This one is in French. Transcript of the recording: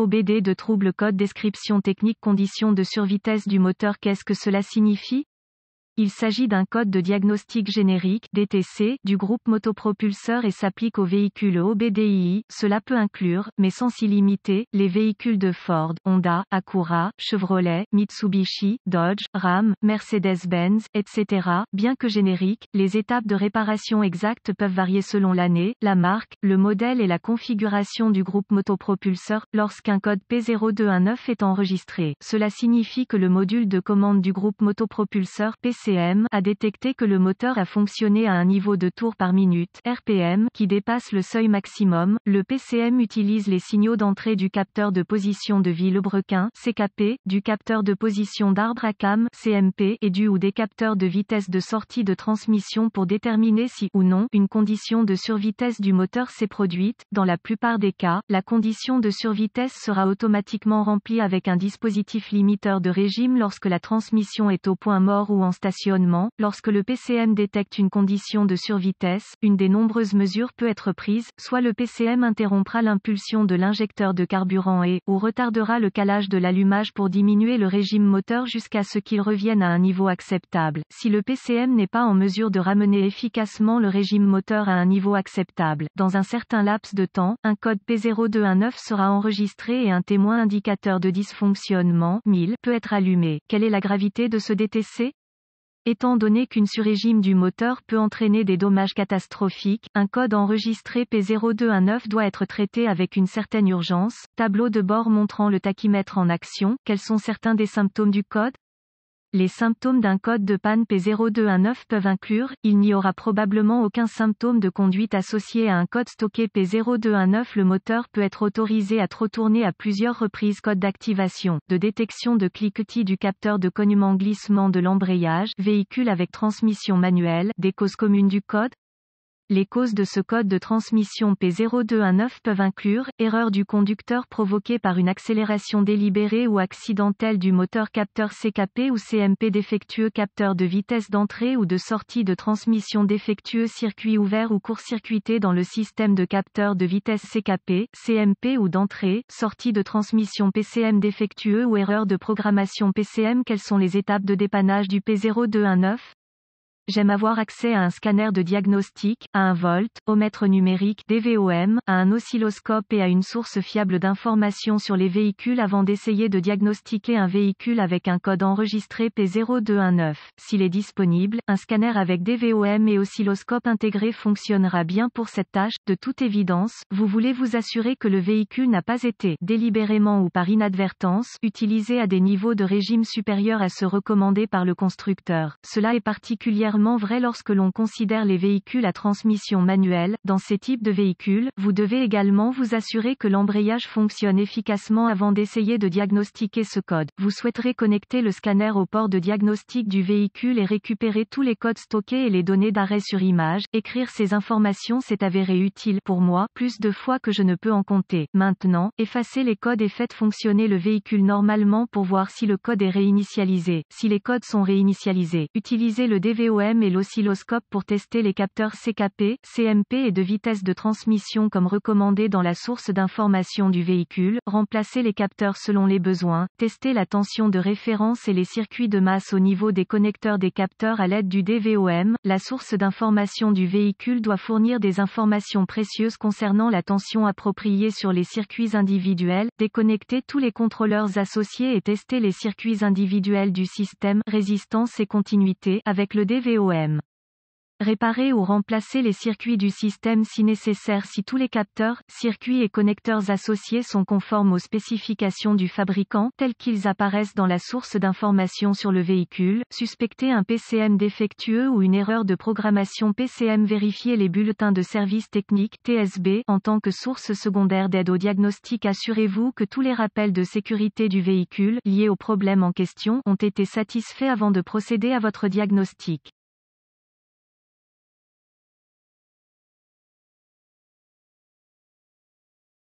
OBD de trouble code description technique condition de survitesse du moteur qu'est-ce que cela signifie il s'agit d'un code de diagnostic générique DTC du groupe motopropulseur et s'applique aux véhicules OBDII. Cela peut inclure, mais sans s'y limiter, les véhicules de Ford, Honda, Acura, Chevrolet, Mitsubishi, Dodge, Ram, Mercedes-Benz, etc. Bien que générique, les étapes de réparation exactes peuvent varier selon l'année, la marque, le modèle et la configuration du groupe motopropulseur lorsqu'un code P0219 est enregistré. Cela signifie que le module de commande du groupe motopropulseur PC a détecté que le moteur a fonctionné à un niveau de tour par minute RPM qui dépasse le seuil maximum. Le PCM utilise les signaux d'entrée du capteur de position de vie Lebrequin CKP, du capteur de position d'arbre à cam CMP et du ou des capteurs de vitesse de sortie de transmission pour déterminer si ou non une condition de survitesse du moteur s'est produite. Dans la plupart des cas, la condition de survitesse sera automatiquement remplie avec un dispositif limiteur de régime lorsque la transmission est au point mort ou en station lorsque le PCM détecte une condition de survitesse, une des nombreuses mesures peut être prise, soit le PCM interrompra l'impulsion de l'injecteur de carburant et, ou retardera le calage de l'allumage pour diminuer le régime moteur jusqu'à ce qu'il revienne à un niveau acceptable. Si le PCM n'est pas en mesure de ramener efficacement le régime moteur à un niveau acceptable, dans un certain laps de temps, un code P0219 sera enregistré et un témoin indicateur de dysfonctionnement 1000 peut être allumé. Quelle est la gravité de ce DTC Étant donné qu'une surrégime du moteur peut entraîner des dommages catastrophiques, un code enregistré P0219 doit être traité avec une certaine urgence. Tableau de bord montrant le tachymètre en action. Quels sont certains des symptômes du code les symptômes d'un code de panne P0219 peuvent inclure, il n'y aura probablement aucun symptôme de conduite associé à un code stocké P0219. Le moteur peut être autorisé à trop tourner à plusieurs reprises. Code d'activation, de détection de cliquetis du capteur de cognement glissement de l'embrayage, véhicule avec transmission manuelle, des causes communes du code, les causes de ce code de transmission P0219 peuvent inclure erreur du conducteur provoquée par une accélération délibérée ou accidentelle du moteur capteur CKP ou CMP défectueux capteur de vitesse d'entrée ou de sortie de transmission défectueux circuit ouvert ou court-circuité dans le système de capteur de vitesse CKP, CMP ou d'entrée, sortie de transmission PCM défectueux ou erreur de programmation PCM. Quelles sont les étapes de dépannage du P0219 J'aime avoir accès à un scanner de diagnostic, à un volt, au mètre numérique, DVOM, à un oscilloscope et à une source fiable d'informations sur les véhicules avant d'essayer de diagnostiquer un véhicule avec un code enregistré P0219. S'il est disponible, un scanner avec DVOM et oscilloscope intégré fonctionnera bien pour cette tâche. De toute évidence, vous voulez vous assurer que le véhicule n'a pas été, délibérément ou par inadvertance, utilisé à des niveaux de régime supérieurs à ceux recommandés par le constructeur. Cela est particulièrement vrai lorsque l'on considère les véhicules à transmission manuelle. Dans ces types de véhicules, vous devez également vous assurer que l'embrayage fonctionne efficacement avant d'essayer de diagnostiquer ce code. Vous souhaiterez connecter le scanner au port de diagnostic du véhicule et récupérer tous les codes stockés et les données d'arrêt sur image. Écrire ces informations s'est avéré utile pour moi, plus de fois que je ne peux en compter. Maintenant, effacez les codes et faites fonctionner le véhicule normalement pour voir si le code est réinitialisé. Si les codes sont réinitialisés, utilisez le DVOR et l'oscilloscope pour tester les capteurs CKP, CMP et de vitesse de transmission comme recommandé dans la source d'information du véhicule, remplacer les capteurs selon les besoins, tester la tension de référence et les circuits de masse au niveau des connecteurs des capteurs à l'aide du DVOM. La source d'information du véhicule doit fournir des informations précieuses concernant la tension appropriée sur les circuits individuels, déconnecter tous les contrôleurs associés et tester les circuits individuels du système, résistance et continuité avec le DVOM Réparer ou remplacer les circuits du système si nécessaire si tous les capteurs, circuits et connecteurs associés sont conformes aux spécifications du fabricant tels qu'ils apparaissent dans la source d'information sur le véhicule, suspecter un PCM défectueux ou une erreur de programmation PCM vérifier les bulletins de service technique TSB en tant que source secondaire d'aide au diagnostic assurez-vous que tous les rappels de sécurité du véhicule liés au problème en question ont été satisfaits avant de procéder à votre diagnostic.